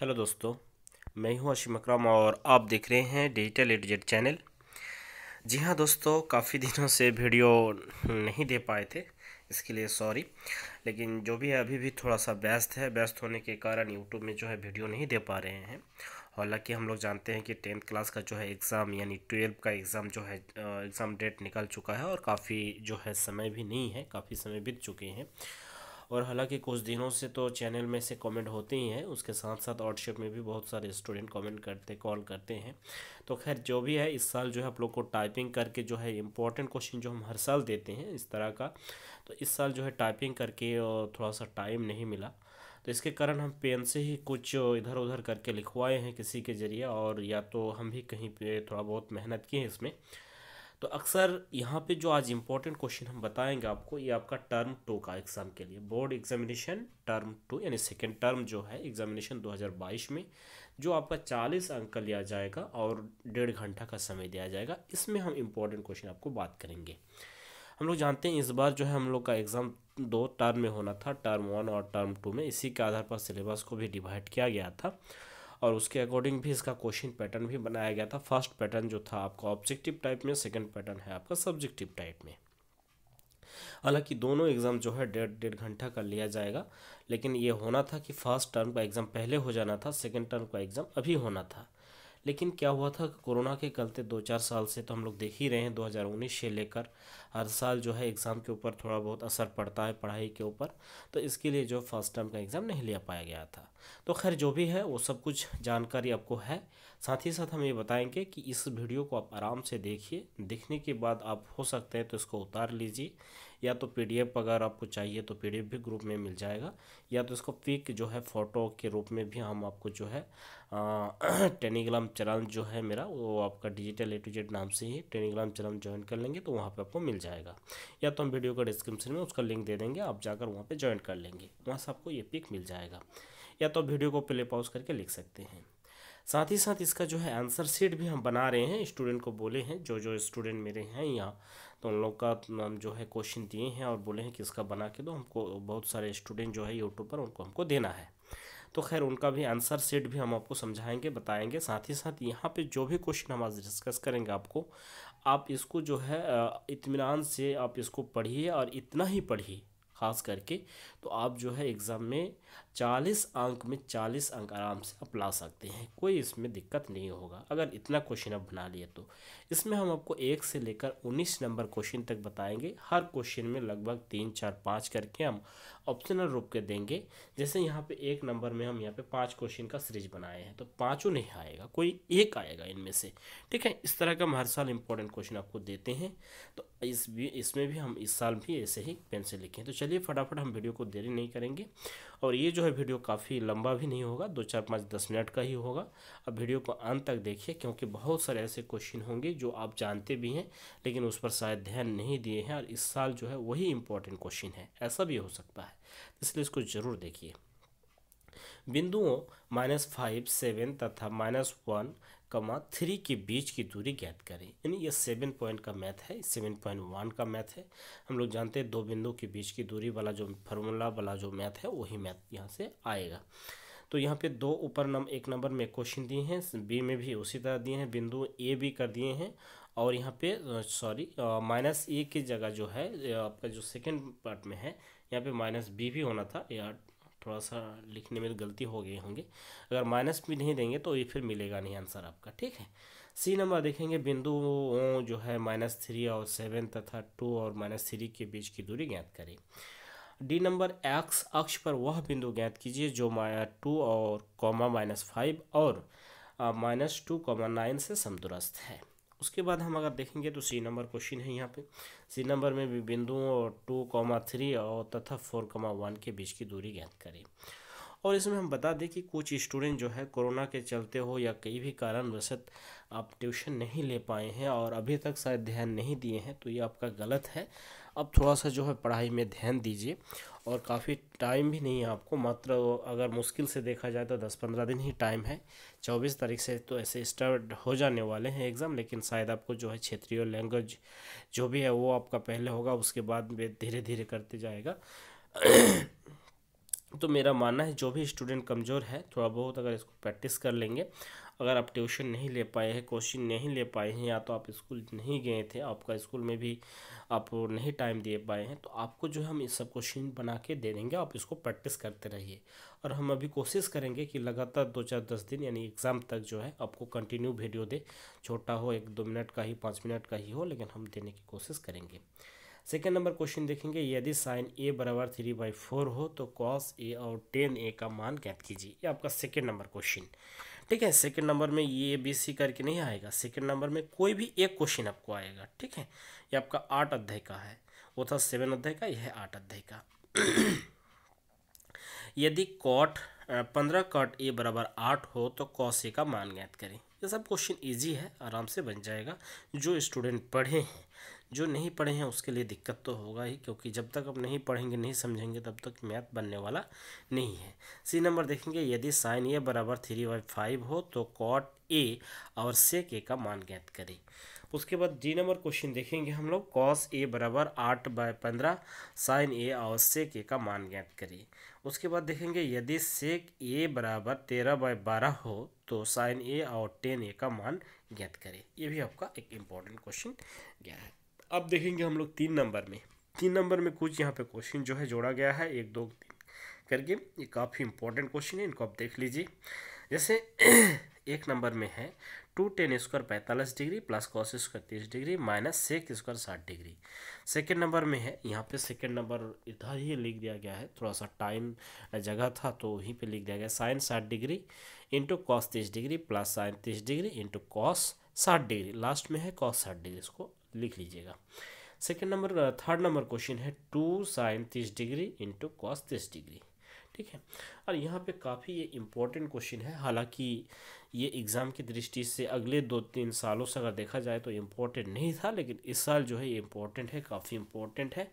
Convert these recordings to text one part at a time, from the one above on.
hello दोस्तों मैं हूं अशिम अक्रम और आप देख रहे हैं डिजिटल एडजेट चैनल जी हाँ दोस्तों काफ़ी दिनों से वीडियो नहीं दे पाए थे इसके लिए सॉरी लेकिन जो भी है अभी भी थोड़ा सा व्यस्त है व्यस्त होने के कारण यूट्यूब में जो है वीडियो नहीं दे पा रहे हैं हालांकि हम लोग जानते हैं कि टेंथ क्लास का जो है एग्ज़ाम यानी ट्वेल्व का एग्ज़ाम जो है एग्ज़ाम डेट निकल चुका है और काफ़ी जो है समय भी नहीं है काफ़ी समय बीत चुके हैं और हालांकि कुछ दिनों से तो चैनल में से कमेंट होते ही हैं उसके साथ साथ व्हाट्सएप में भी बहुत सारे स्टूडेंट कमेंट करते कॉल करते हैं तो खैर जो भी है इस साल जो है आप लोग को टाइपिंग करके जो है इंपॉर्टेंट क्वेश्चन जो हम हर साल देते हैं इस तरह का तो इस साल जो है टाइपिंग करके थोड़ा सा टाइम नहीं मिला तो इसके कारण हम पेन से ही कुछ इधर उधर करके लिखवाए हैं किसी के ज़रिए और या तो हम भी कहीं पे थोड़ा बहुत मेहनत की है इसमें तो अक्सर यहाँ पे जो आज इम्पोर्टेंट क्वेश्चन हम बताएंगे आपको ये आपका टर्म टू का एग्ज़ाम के लिए बोर्ड एग्जामिनेशन टर्म टू यानी सेकेंड टर्म जो है एग्जामिनेशन 2022 में जो आपका 40 अंक लिया जाएगा और डेढ़ घंटा का समय दिया जाएगा इसमें हम इम्पोर्टेंट क्वेश्चन आपको बात करेंगे हम लोग जानते हैं इस बार जो है हम लोग का एग्ज़ाम दो टर्म में होना था टर्म वन और टर्म टू में इसी के आधार पर सिलेबस को भी डिवाइड किया गया था और उसके अकॉर्डिंग भी इसका क्वेश्चन पैटर्न भी बनाया गया था फर्स्ट पैटर्न जो था आपका ऑब्जेक्टिव टाइप में सेकेंड पैटर्न है आपका सब्जेक्टिव टाइप में हालांकि दोनों एग्ज़ाम जो है डेढ़ डेढ़ घंटा का लिया जाएगा लेकिन ये होना था कि फर्स्ट टर्म का एग्ज़ाम पहले हो जाना था सेकेंड टर्म का एग्ज़ाम अभी होना था लेकिन क्या हुआ था कोरोना के चलते दो चार साल से तो हम लोग देख ही रहे हैं 2019 से लेकर हर साल जो है एग्ज़ाम के ऊपर थोड़ा बहुत असर पड़ता है पढ़ाई के ऊपर तो इसके लिए जो फर्स्ट टर्म का एग्ज़ाम नहीं लिया पाया गया था तो खैर जो भी है वो सब कुछ जानकारी आपको है साथ ही साथ हम ये बताएंगे कि इस वीडियो को आप आराम से देखिए देखने के बाद आप हो सकते हैं तो इसको उतार लीजिए या तो पीडीएफ अगर आपको चाहिए तो पीडीएफ भी ग्रुप में मिल जाएगा या तो इसको पिक जो है फ़ोटो के रूप में भी हम आपको जो है टेलीग्राम चैनल जो है मेरा वो आपका डिजिटल ए टू जेड नाम से ही टेलीग्राम चैनल ज्वाइन कर लेंगे तो वहाँ पर आपको मिल जाएगा या तो हम वीडियो का डिस्क्रिप्शन में उसका लिंक दे देंगे आप जाकर वहाँ पर ज्वाइन कर लेंगे वहाँ से आपको ये पिक मिल जाएगा या तो वीडियो को प्ले पॉज करके लिख सकते हैं साथ ही साथ इसका जो है आंसर सीट भी हम बना रहे हैं स्टूडेंट को बोले हैं जो जो स्टूडेंट मेरे हैं यहाँ तो उन लोग का जो है क्वेश्चन दिए हैं और बोले हैं कि इसका बना के दो हमको बहुत सारे स्टूडेंट जो है यूट्यूब पर उनको हमको देना है तो खैर उनका भी आंसर सेट भी हम आपको समझाएंगे बताएंगे साथ ही साथ यहाँ पे जो भी क्वेश्चन हम आज डिस्कस करेंगे आपको आप इसको जो है इतमान से आप इसको पढ़िए और इतना ही पढ़िए ख़ास करके तो आप जो है एग्ज़ाम में चालीस अंक में चालीस अंक आराम से आप ला सकते हैं कोई इसमें दिक्कत नहीं होगा अगर इतना क्वेश्चन आप बना लिए तो इसमें हम आपको एक से लेकर उन्नीस नंबर क्वेश्चन तक बताएंगे हर क्वेश्चन में लगभग तीन चार पाँच करके हम ऑप्शनल रूप के देंगे जैसे यहाँ पे एक नंबर में हम यहाँ पे पाँच क्वेश्चन का सीरीज बनाए हैं तो पाँचों नहीं आएगा कोई एक आएगा इनमें से ठीक है इस तरह का हम हर साल इंपॉर्टेंट क्वेश्चन आपको देते हैं तो इस भी इसमें भी हम इस साल भी ऐसे ही पेन से लिखें तो चलिए फटाफट हम वीडियो को देरी नहीं करेंगे और ये जो है वीडियो काफ़ी लंबा भी नहीं होगा दो चार पाँच दस मिनट का ही होगा अब वीडियो को अंत तक देखिए क्योंकि बहुत सारे ऐसे क्वेश्चन होंगे जो आप जानते भी हैं लेकिन उस पर शायद ध्यान नहीं दिए हैं और इस साल जो है वही इंपॉर्टेंट क्वेश्चन है ऐसा भी हो सकता है इसलिए इसको ज़रूर देखिए बिंदुओं माइनस फाइव सेवन तथा माइनस वन कमा थ्री के बीच की दूरी ज्ञात करें यानी यह सेवन पॉइंट का मैथ है सेवन पॉइंट वन का मैथ है हम लोग जानते हैं दो बिंदु के बीच की दूरी वाला जो फार्मूला वाला जो मैथ है वही मैथ यहाँ से आएगा तो यहाँ पे दो ऊपर नंबर एक नंबर में क्वेश्चन दिए हैं बी में भी उसी तरह दिए हैं बिंदु ए भी कर दिए हैं और यहाँ पे सॉरी माइनस ए की जगह जो है आपका जो सेकंड पार्ट में है यहाँ पे माइनस बी भी होना था या थोड़ा सा लिखने में गलती हो गई होंगी अगर माइनस भी नहीं देंगे तो ये फिर मिलेगा नहीं आंसर आपका ठीक है सी नंबर देखेंगे बिंदु जो है माइनस थ्री और सेवन तथा टू और माइनस थ्री के बीच की दूरी ज्ञात करें डी नंबर एक्स अक्ष पर वह बिंदु ज्ञात कीजिए जो माया टू और कॉमा माइनस फाइव और माइनस टू कॉमा नाइन से समदुरस्त है उसके बाद हम अगर देखेंगे तो सी नंबर क्वेश्चन है यहाँ पे सी नंबर में भी बिंदुओं और टू कॉमा थ्री और तथा फोर कॉमा वन के बीच की दूरी ज्ञात करें और इसमें हम बता दें कि कुछ स्टूडेंट जो है कोरोना के चलते हो या कई भी कारणवशत आप ट्यूशन नहीं ले पाए हैं और अभी तक शायद ध्यान नहीं दिए हैं तो ये आपका गलत है अब थोड़ा सा जो है पढ़ाई में ध्यान दीजिए और काफ़ी टाइम भी नहीं है आपको मात्र अगर मुश्किल से देखा जाए तो दस पंद्रह दिन ही टाइम है चौबीस तारीख से तो ऐसे स्टार्ट हो जाने वाले हैं एग्ज़ाम लेकिन शायद आपको जो है क्षेत्रीय लैंग्वेज जो भी है वो आपका पहले होगा उसके बाद धीरे धीरे करते जाएगा तो मेरा मानना है जो भी स्टूडेंट कमज़ोर है थोड़ा बहुत अगर इसको प्रैक्टिस कर लेंगे अगर आप ट्यूशन नहीं ले पाए हैं क्वेश्चन नहीं ले पाए हैं या तो आप स्कूल नहीं गए थे आपका स्कूल में भी आप नहीं टाइम दे पाए हैं तो आपको जो हम इस सब क्वेश्चन बना के दे देंगे आप इसको प्रैक्टिस करते रहिए और हम अभी कोशिश करेंगे कि लगातार दो चार दस दिन यानी एग्ज़ाम तक जो है आपको कंटिन्यू वीडियो दे छोटा हो एक दो मिनट का ही पाँच मिनट का ही हो लेकिन हम देने की कोशिश करेंगे सेकेंड नंबर क्वेश्चन देखेंगे यदि साइन ए बराबर थ्री बाई फोर हो तो कॉस ए और टेन ए का मान ज्ञात कीजिए ये आपका सेकेंड नंबर क्वेश्चन ठीक है सेकंड नंबर में ये बी सी करके नहीं आएगा सेकंड नंबर में कोई भी एक क्वेश्चन आपको आएगा ठीक है ये आपका आठ अध्याय का है वो था सेवन अध्याय का यह है आठ अध्याय का यदि कॉट पंद्रह कॉट ए बराबर आठ हो तो कौशे का मान ज्ञात करें ये सब क्वेश्चन ईजी है आराम से बन जाएगा जो स्टूडेंट पढ़े हैं जो नहीं पढ़े हैं उसके लिए दिक्कत तो होगा ही क्योंकि जब तक आप नहीं पढ़ेंगे नहीं समझेंगे तब तक मैथ बनने वाला नहीं है सी नंबर देखेंगे यदि साइन ए बराबर थ्री बाई फाइव हो तो कॉट ए और सेक ए का मान ज्ञात करें उसके बाद जी नंबर क्वेश्चन देखेंगे हम लोग कॉस ए बराबर आठ बाय पंद्रह साइन ए और सेक ए का मान ज्ञात करें उसके बाद देखेंगे यदि सेक ए बराबर तेरह बाय बारह हो तो साइन ए और टेन ए का मान ज्ञात करें ये भी आपका एक इम्पॉर्टेंट क्वेश्चन गया है अब देखेंगे हम लोग तीन नंबर में तीन नंबर में कुछ यहाँ पे क्वेश्चन जो है जोड़ा गया है एक दो तीन करके ये काफ़ी इंपॉर्टेंट क्वेश्चन है इनको आप देख लीजिए जैसे एक नंबर में है टू टेन स्क्वायर पैंतालीस डिग्री प्लस कॉस स्क्वायर तीस डिग्री माइनस सेक स्क्वायर साठ डिग्री सेकेंड नंबर में है यहाँ पे सेकेंड नंबर इधर ही लिख दिया गया है थोड़ा सा टाइम जगह था तो वहीं पे लिख दिया गया साइन साठ डिग्री इंटू कॉस तीस डिग्री प्लस साइन तीस डिग्री इंटू कॉस साठ डिग्री लास्ट में है कॉस साठ डिग्री इसको लिख लीजिएगा second number third number question है टू साइन तीस डिग्री इंटू कॉस तीस डिग्री ठीक है और यहाँ पे काफ़ी ये इम्पोर्टेंट क्वेश्चन है हालांकि ये एग्ज़ाम की दृष्टि से अगले दो तीन सालों से अगर देखा जाए तो इम्पोर्टेंट नहीं था लेकिन इस साल जो है ये इम्पोर्टेंट है काफ़ी इम्पोर्टेंट है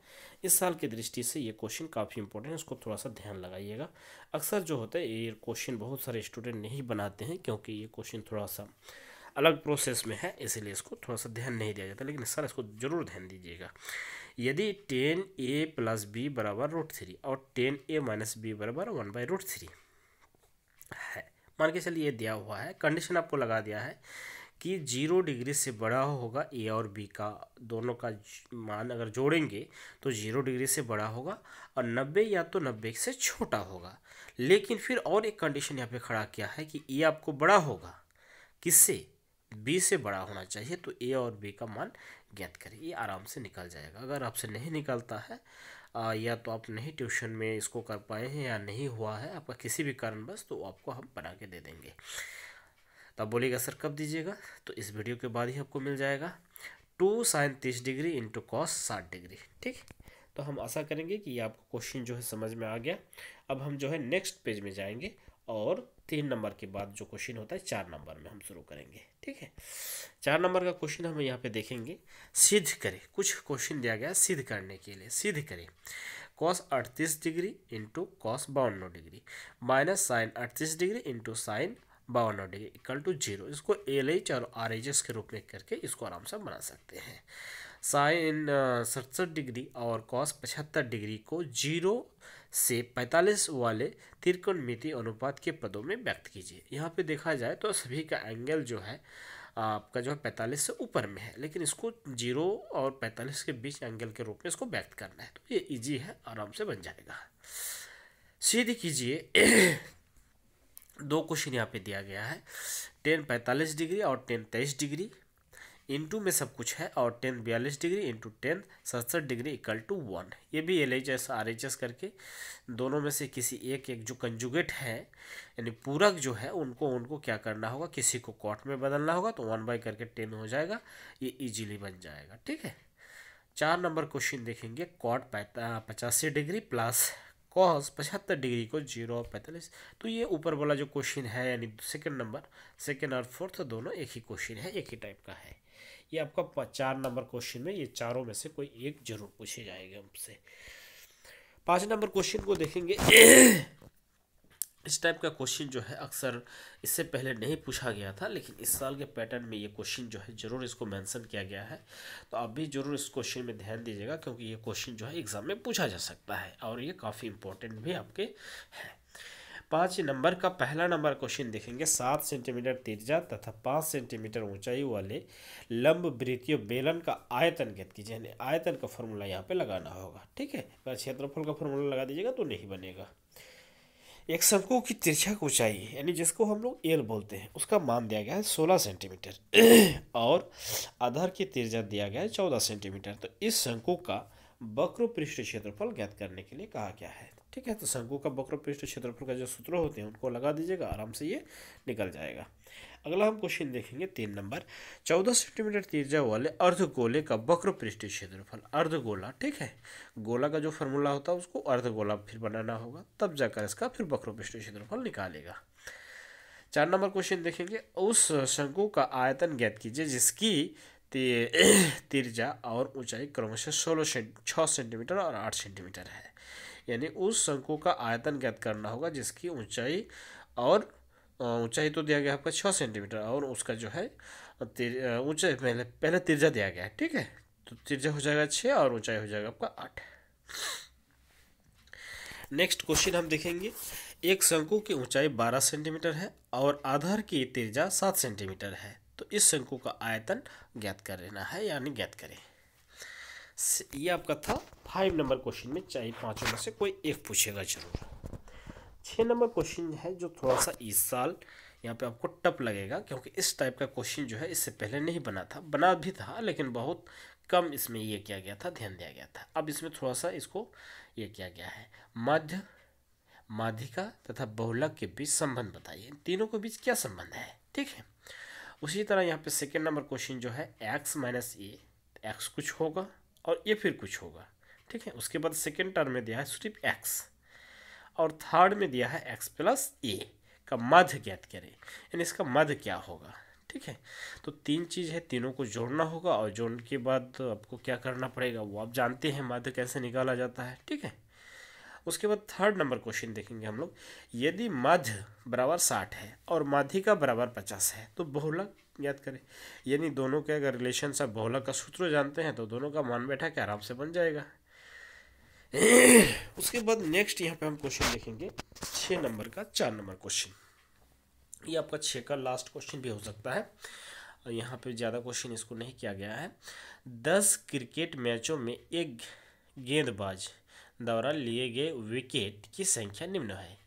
इस साल की दृष्टि से ये क्वेश्चन काफ़ी इम्पोर्टेंट है इसको थोड़ा सा ध्यान लगाइएगा अक्सर जो होता है ये क्वेश्चन बहुत सारे स्टूडेंट नहीं बनाते हैं क्योंकि ये क्वेश्चन थोड़ा सा अलग प्रोसेस में है इसीलिए इसको थोड़ा सा ध्यान नहीं दिया जाता लेकिन सर इसको ज़रूर ध्यान दीजिएगा यदि टेन ए प्लस बी बराबर रूट थ्री और टेन ए माइनस बी बराबर वन बाई रूट थ्री है मान के चलिए ये दिया हुआ है कंडीशन आपको लगा दिया है कि जीरो डिग्री से बड़ा होगा ए और बी का दोनों का मान अगर जोड़ेंगे तो जीरो डिग्री से बड़ा होगा और नब्बे या तो नब्बे से छोटा होगा लेकिन फिर और एक कंडीशन यहाँ पे खड़ा किया है कि ए आपको बड़ा होगा किससे बी से बड़ा होना चाहिए तो ए और बी का मान ज्ञात करें ये आराम से निकल जाएगा अगर आपसे नहीं निकलता है आ, या तो आप नहीं ट्यूशन में इसको कर पाए हैं या नहीं हुआ है आपका किसी भी बस तो आपको हम बना के दे देंगे तब तो बोलिएगा सर कब दीजिएगा तो इस वीडियो के बाद ही आपको मिल जाएगा टू साइन तीस डिग्री इंटू कॉस साठ डिग्री ठीक तो हम आशा करेंगे कि ये आपको क्वेश्चन जो है समझ में आ गया अब हम जो है नेक्स्ट पेज में जाएंगे और तीन नंबर के बाद जो क्वेश्चन होता है चार नंबर में हम शुरू करेंगे ठीक है चार नंबर का क्वेश्चन हम यहाँ पे देखेंगे सिद्ध करें कुछ क्वेश्चन दिया गया सिद्ध करने के लिए सिद्ध करें कॉस अड़तीस डिग्री इंटू कॉस बावनो डिग्री माइनस साइन अड़तीस डिग्री इंटू साइन बावनो डिग्री इक्वल टू जीरो इसको एल एच और आर एच एस के रूप में करके इसको आराम से बना सकते हैं साइन सड़सठ डिग्री और कॉस पचहत्तर डिग्री को जीरो से 45 वाले त्रिकोण मिति अनुपात के पदों में व्यक्त कीजिए यहाँ पे देखा जाए तो सभी का एंगल जो है आपका जो है पैंतालीस से ऊपर में है लेकिन इसको जीरो और पैंतालीस के बीच एंगल के रूप में इसको व्यक्त करना है तो ये इजी है आराम से बन जाएगा सीधी कीजिए दो क्वेश्चन यहाँ पे दिया गया है टेन पैंतालीस डिग्री और टेन तेईस डिग्री इंटू में सब कुछ है और टेन बयालीस डिग्री इंटू टेन सड़सठ डिग्री इक्वल टू वन ये भी L H S R H S करके दोनों में से किसी एक एक जो कंजुगेट है यानी पूरक जो है उनको उनको क्या करना होगा किसी को कॉट में बदलना होगा तो वन बाई करके टेन हो जाएगा ये इजीली बन जाएगा ठीक है चार नंबर क्वेश्चन देखेंगे कॉट पचासी डिग्री प्लस कॉस पचहत्तर डिग्री को जीरो और पैंतालीस तो ये ऊपर वाला जो क्वेश्चन है यानी सेकेंड नंबर सेकेंड और फोर्थ दोनों एक ही क्वेश्चन है एक ही टाइप का है ये आपका चार नंबर क्वेश्चन में ये चारों में से कोई एक जरूर पूछे जाएंगे हमसे पाँच नंबर क्वेश्चन को देखेंगे इस टाइप का क्वेश्चन जो है अक्सर इससे पहले नहीं पूछा गया था लेकिन इस साल के पैटर्न में ये क्वेश्चन जो है ज़रूर इसको मेंशन किया गया है तो आप भी ज़रूर इस क्वेश्चन में ध्यान दीजिएगा क्योंकि ये क्वेश्चन जो है एग्ज़ाम में पूछा जा सकता है और ये काफ़ी इंपॉर्टेंट भी आपके हैं पाँच नंबर का पहला नंबर क्वेश्चन देखेंगे सात सेंटीमीटर तिरजा तथा पाँच सेंटीमीटर ऊंचाई वाले लंब वृत्तीय बेलन का आयतन ज्ञात कीजिए यानी आयतन का फॉर्मूला यहाँ पे लगाना होगा ठीक है अगर क्षेत्रफल का फॉर्मूला लगा दीजिएगा तो नहीं बनेगा एक शंकु की तिरछक ऊंचाई यानी जिसको हम लोग एल बोलते हैं उसका मान दिया गया है सोलह सेंटीमीटर और आधार की तिरजा दिया गया है चौदह सेंटीमीटर तो इस शंकु का वक्र पृष्ठ क्षेत्रफल ज्ञात करने के लिए कहा गया है ठीक है तो शंकु का वक्र पृष्ठ क्षेत्रफल का जो सूत्र होते हैं उनको लगा दीजिएगा आराम से ये निकल जाएगा अगला हम क्वेश्चन देखेंगे तीन नंबर चौदह सेंटीमीटर तिरजा वाले अर्धगोले का वक्र पृष्ठ क्षेत्रफल अर्धगोला ठीक है गोला का जो फॉर्मूला होता है उसको अर्धगोला फिर बनाना होगा तब जाकर इसका फिर वक्र पृष्ठ क्षेत्रफल निकालेगा चार नंबर क्वेश्चन देखेंगे उस शंकु का आयतन ज्ञात कीजिए जिसकी तिरजा और ऊंचाई क्रमशः सोलह छः सेंटीमीटर और आठ सेंटीमीटर है यानी उस शंकु का आयतन ज्ञात करना होगा जिसकी ऊंचाई और ऊंचाई तो दिया गया आपका छः सेंटीमीटर और उसका जो है ऊंचाई पहले पहले तिरजा दिया गया है ठीक है तो तिरजा हो जाएगा छः और ऊंचाई हो जाएगा आपका आठ नेक्स्ट क्वेश्चन हम देखेंगे एक शंकु की ऊंचाई बारह सेंटीमीटर है और आधार की तिरजा सात सेंटीमीटर है तो इस शंकु का आयतन ज्ञात कर लेना है यानी ज्ञात करें ये आपका था फाइव नंबर क्वेश्चन में चाहे पाँचों में से कोई एक पूछेगा जरूर छः नंबर क्वेश्चन है जो थोड़ा सा इस साल यहाँ पे आपको टप लगेगा क्योंकि इस टाइप का क्वेश्चन जो है इससे पहले नहीं बना था बना भी था लेकिन बहुत कम इसमें ये किया गया था ध्यान दिया गया था अब इसमें थोड़ा सा इसको ये किया गया है माध्य माध्यिका तथा बहुलक के बीच संबंध बताइए तीनों के बीच क्या संबंध है ठीक है उसी तरह यहाँ पे सेकेंड नंबर क्वेश्चन जो है एक्स माइनस ए एक्स कुछ होगा और ये फिर कुछ होगा ठीक है उसके बाद सेकेंड टर्म में दिया है सिर्फ एक्स और थर्ड में दिया है एक्स प्लस ए का मध्य ज्ञात करें यानी इसका मध्य क्या होगा ठीक है तो तीन चीज़ है तीनों को जोड़ना होगा और जोड़ने के बाद तो आपको क्या करना पड़ेगा वो आप जानते हैं मध्य कैसे निकाला जाता है ठीक है उसके बाद थर्ड नंबर क्वेश्चन देखेंगे हम लोग यदि मध्य बराबर साठ है और का बराबर पचास है तो बहुलक याद करें यानी दोनों के अगर रिलेशन सब बहुला का सूत्र जानते हैं तो दोनों का मान बैठा के आराम से बन जाएगा उसके बाद नेक्स्ट यहाँ पे हम क्वेश्चन देखेंगे छः नंबर का चार नंबर क्वेश्चन ये आपका छः का लास्ट क्वेश्चन भी हो सकता है और यहाँ पे ज़्यादा क्वेश्चन इसको नहीं किया गया है दस क्रिकेट मैचों में एक गेंदबाज द्वारा लिए गए विकेट की संख्या निम्न है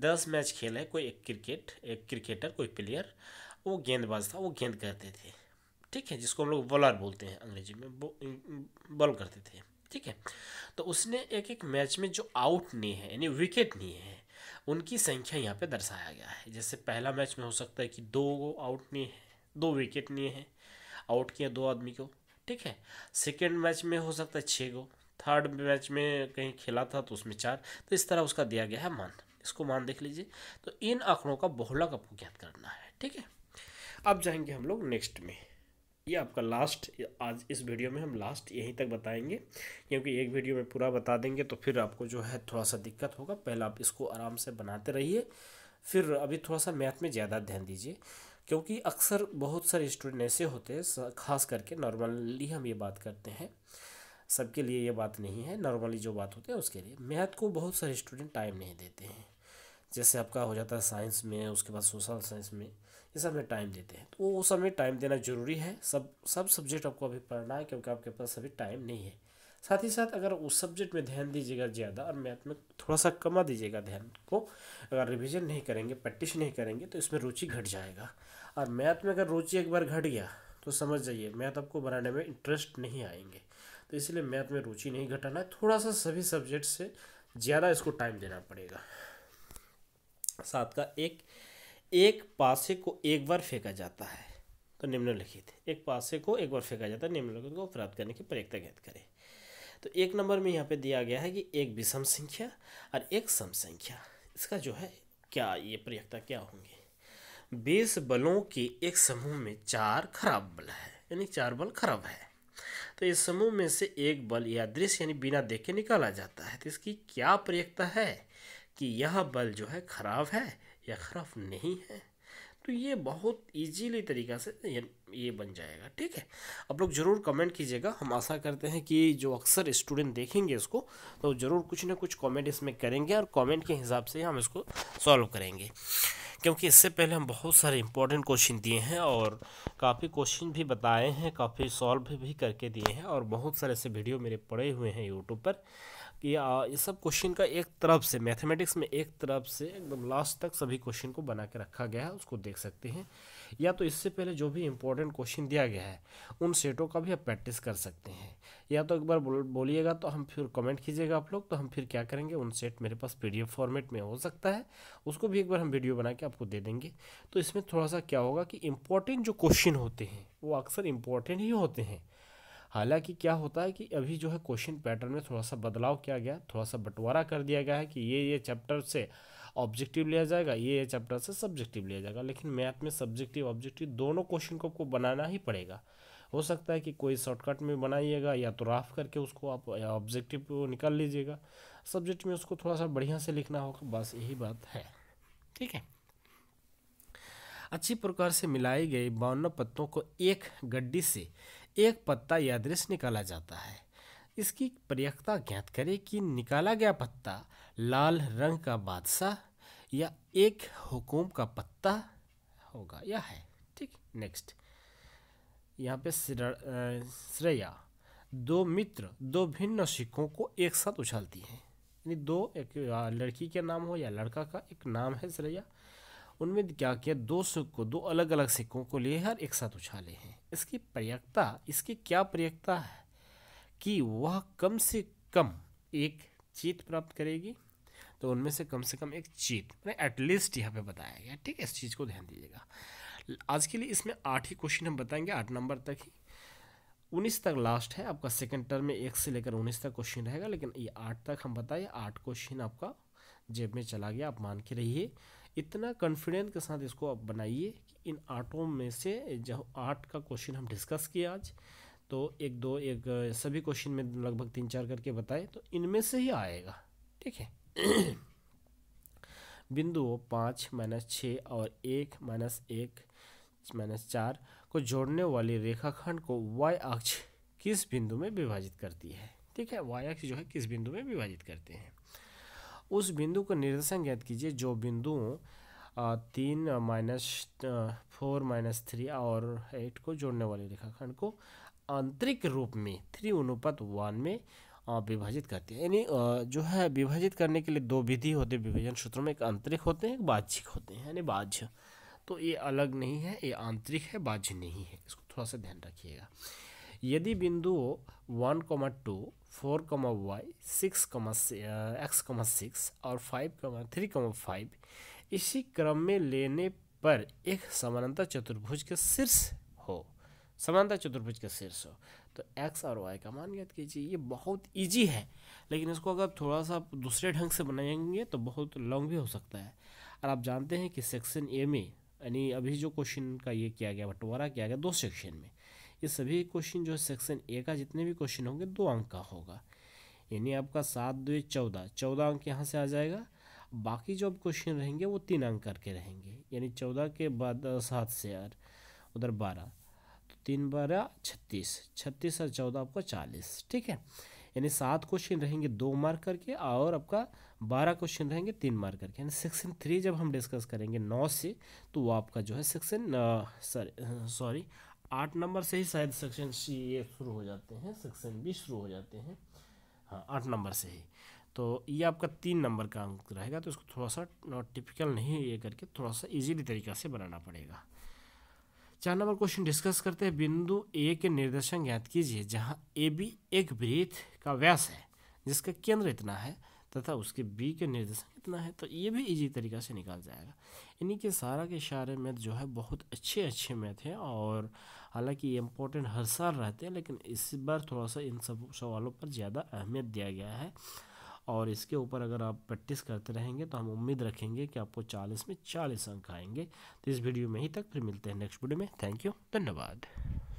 दस मैच खेला है कोई एक क्रिकेट एक क्रिकेटर कोई प्लेयर वो गेंदबाज था वो गेंद करते थे ठीक है जिसको हम लोग बॉलर बोलते हैं अंग्रेजी में बॉल करते थे ठीक है तो उसने एक एक मैच में जो आउट नहीं है यानी विकेट नहीं है उनकी संख्या यहाँ पे दर्शाया गया है जैसे पहला मैच में हो सकता है कि दो आउट नहीं है दो विकेट नहीं है आउट किए दो आदमी को ठीक है सेकेंड मैच में हो सकता है छः गो थर्ड मैच में कहीं खेला था तो उसमें चार तो इस तरह उसका दिया गया है मान इसको मान देख लीजिए तो इन आंकड़ों का बहुलक आपको ज्ञात करना है ठीक है अब जाएंगे हम लोग नेक्स्ट में ये आपका लास्ट आज इस वीडियो में हम लास्ट यहीं तक बताएंगे क्योंकि एक वीडियो में पूरा बता देंगे तो फिर आपको जो है थोड़ा सा दिक्कत होगा पहले आप इसको आराम से बनाते रहिए फिर अभी थोड़ा सा मैथ में ज़्यादा ध्यान दीजिए क्योंकि अक्सर बहुत सारे स्टूडेंट ऐसे होते हैं खास करके नॉर्मली हम ये बात करते हैं सबके लिए ये बात नहीं है नॉर्मली जो बात होती है उसके लिए मैथ को बहुत सारे स्टूडेंट टाइम नहीं देते हैं जैसे आपका हो जाता है साइंस में उसके बाद सोशल साइंस में जैसे हमें टाइम देते हैं तो वो समय टाइम देना जरूरी है सब सब सब्जेक्ट आपको अभी पढ़ना है क्योंकि आपके पास अभी टाइम नहीं है साथ ही साथ अगर उस सब्जेक्ट में ध्यान दीजिएगा ज़्यादा और मैथ में थोड़ा सा कमा दीजिएगा ध्यान को अगर रिविज़न नहीं करेंगे प्रैक्टिस नहीं करेंगे तो इसमें रुचि घट जाएगा और मैथ में अगर रुचि एक बार घट गया तो समझ जाइए मैथ आपको बनाने में इंटरेस्ट नहीं आएंगे तो इसलिए मैथ में रुचि नहीं घटाना है थोड़ा सा सभी सब्जेक्ट से ज़्यादा इसको टाइम देना पड़ेगा साथ का एक एक पासे को एक बार फेंका जाता है तो निम्नलिखित एक पासे को एक बार फेंका जाता है निम्नलिखित को प्राप्त करने की प्रयक्ता ज्ञात करें तो एक नंबर में यहाँ पे दिया गया है कि एक विषम संख्या और एक सम संख्या इसका जो है क्या ये प्रयक्ता क्या होंगे बीस बलों के एक समूह में चार खराब बल है यानी चार बल खराब है तो इस समूह में से एक बल या दृश्य यानी बिना देखे निकाला जाता है तो इसकी क्या प्रयक्ता है कि यह बल जो है खराब है या खराफ नहीं है तो ये बहुत इजीली तरीका से ये ये बन जाएगा ठीक है आप लोग ज़रूर कमेंट कीजिएगा हम आशा करते हैं कि जो अक्सर स्टूडेंट देखेंगे इसको तो ज़रूर कुछ ना कुछ कमेंट इसमें करेंगे और कमेंट के हिसाब से हम इसको सॉल्व करेंगे क्योंकि इससे पहले हम बहुत सारे इंपॉर्टेंट क्वेश्चन दिए हैं और काफ़ी क्वेश्चन भी बताए हैं काफ़ी सॉल्व भी करके दिए हैं और बहुत सारे ऐसे वीडियो मेरे पड़े हुए हैं यूट्यूब पर कि ये सब क्वेश्चन का एक तरफ से मैथमेटिक्स में एक तरफ से एकदम लास्ट तक सभी क्वेश्चन को बना के रखा गया है उसको देख सकते हैं या तो इससे पहले जो भी इम्पोर्टेंट क्वेश्चन दिया गया है उन सेटों का भी आप प्रैक्टिस कर सकते हैं या तो एक बार बोलिएगा तो हम फिर कमेंट कीजिएगा आप लोग तो हम फिर क्या करेंगे उन सेट मेरे पास पी फॉर्मेट में हो सकता है उसको भी एक बार हम वीडियो बना के आपको दे देंगे तो इसमें थोड़ा सा क्या होगा कि इम्पोर्टेंट जो क्वेश्चन होते हैं वो अक्सर इम्पोर्टेंट ही होते हैं हालांकि क्या होता है कि अभी जो है क्वेश्चन पैटर्न में थोड़ा सा बदलाव किया गया थोड़ा सा बंटवारा कर दिया गया है कि ये ये चैप्टर से ऑब्जेक्टिव लिया जाएगा ये ये चैप्टर से सब्जेक्टिव लिया जाएगा लेकिन मैथ में सब्जेक्टिव ऑब्जेक्टिव दोनों क्वेश्चन को आपको बनाना ही पड़ेगा हो सकता है कि कोई शॉर्टकट में बनाइएगा या तो राफ करके उसको आप ऑब्जेक्टिव निकाल लीजिएगा सब्जेक्ट में उसको थोड़ा सा बढ़िया से लिखना होगा बस यही बात है ठीक है अच्छी प्रकार से मिलाई गई बावन पत्तों को एक गड्डी से एक पत्ता यादृश निकाला जाता है इसकी प्रयक्ता ज्ञात करें कि निकाला गया पत्ता लाल रंग का बादशाह या एक हुकूम का पत्ता होगा या है ठीक नेक्स्ट यहाँ पे श्रेया दो मित्र दो भिन्न सिक्कों को एक साथ उछालती हैं यानी दो एक लड़की का नाम हो या लड़का का एक नाम है श्रेया उनमें क्या किया दो सिक्कों दो अलग अलग सिक्कों को लिए हर एक साथ उछाले हैं इसकी प्रयक्ता इसकी क्या प्रयक्ता है कि वह कम से कम एक चीत प्राप्त करेगी तो उनमें से कम से कम एक चीत एटलीस्ट यहाँ पे बताया गया ठीक है इस चीज़ को ध्यान दीजिएगा आज के लिए इसमें आठ ही क्वेश्चन हम बताएंगे आठ नंबर तक ही उन्नीस तक लास्ट है आपका सेकेंड टर्म में एक से लेकर उन्नीस तक क्वेश्चन रहेगा लेकिन ये आठ तक हम बताए आठ क्वेश्चन आपका जेब में चला गया आप मान के रहिए इतना कॉन्फिडेंट के साथ इसको आप बनाइए इन आठों में से जो आठ का क्वेश्चन हम डिस्कस किए आज तो एक दो एक सभी क्वेश्चन में लगभग तीन चार करके बताए तो इनमें से ही आएगा ठीक है बिंदुओं पाँच माइनस छः और एक माइनस एक माइनस चार को जोड़ने वाली रेखाखंड को y अक्ष किस बिंदु में विभाजित करती है ठीक है y अक्ष जो है किस बिंदु में विभाजित करते हैं उस बिंदु का निर्देशन ज्ञात कीजिए जो बिंदुओं तीन माइनस फोर माइनस थ्री और एट को जोड़ने वाले रेखाखंड को आंतरिक रूप में थ्री अनुपात वन में विभाजित करती है यानी जो है विभाजित करने के लिए दो विधि होते हैं विभाजन सूत्रों में एक आंतरिक होते हैं एक बाह्यिक होते हैं यानी बाह्य तो ये अलग नहीं है ये आंतरिक है बाह्य नहीं है इसको थोड़ा सा ध्यान रखिएगा यदि बिंदु one comma two four comma Y six comma X comma six और five comma three comma five इसी क्रम में लेने पर एक समानता चतुर्भुज का शीर्ष हो समानता चतुर्भुज का शीर्ष हो तो एक्स और वाई का मान याद कीजिए ये बहुत इजी है लेकिन इसको अगर थोड़ा सा दूसरे ढंग से बनाएंगे तो बहुत लॉन्ग भी हो सकता है और आप जानते हैं कि सेक्शन ए में यानी अभी जो क्वेश्चन का ये किया गया बंटवारा किया गया दो सेक्शन में ये सभी क्वेश्चन जो सेक्शन ए का जितने भी क्वेश्चन होंगे दो अंक का होगा यानी आपका सात दो चौदह चौदह अंक यहाँ से आ जाएगा बाकी जो अब क्वेश्चन रहेंगे वो तीन अंक करके रहेंगे यानी चौदह के बाद सात से यार उधर बारह तो तीन बारह छत्तीस छत्तीस और चौदह आपका चालीस ठीक है यानी सात क्वेश्चन रहेंगे दो मार्क करके और आपका बारह क्वेश्चन रहेंगे तीन मार्क करके यानी सेक्शन थ्री जब हम डिस्कस करेंगे नौ से तो वो आपका जो है सेक्शन सॉरी सॉरी आठ नंबर से ही शायद सेक्शन सी ए शुरू हो जाते हैं सेक्शन बी शुरू हो जाते हैं हाँ आठ नंबर से ही तो ये आपका तीन नंबर का अंक रहेगा तो इसको थोड़ा सा टिपिकल नहीं ये करके थोड़ा सा इजीली तरीका से बनाना पड़ेगा चार नंबर क्वेश्चन डिस्कस करते हैं बिंदु ए के निर्देशन ज्ञात कीजिए जहाँ ए बी एक ब्रीथ का व्यास है जिसका केंद्र इतना है तथा उसके बी के निर्देशन इतना है तो ये भी इजी तरीका से निकाल जाएगा इन्हीं के सारा के सारे मैथ जो है बहुत अच्छे अच्छे मैथ हैं और हालांकि ये इम्पोर्टेंट हर साल रहते हैं लेकिन इस बार थोड़ा सा इन सब सवालों पर ज़्यादा अहमियत दिया गया है और इसके ऊपर अगर आप प्रैक्टिस करते रहेंगे तो हम उम्मीद रखेंगे कि आपको चालीस में चालीस अंक आएंगे तो इस वीडियो में ही तक फिर मिलते हैं नेक्स्ट वीडियो में थैंक यू धन्यवाद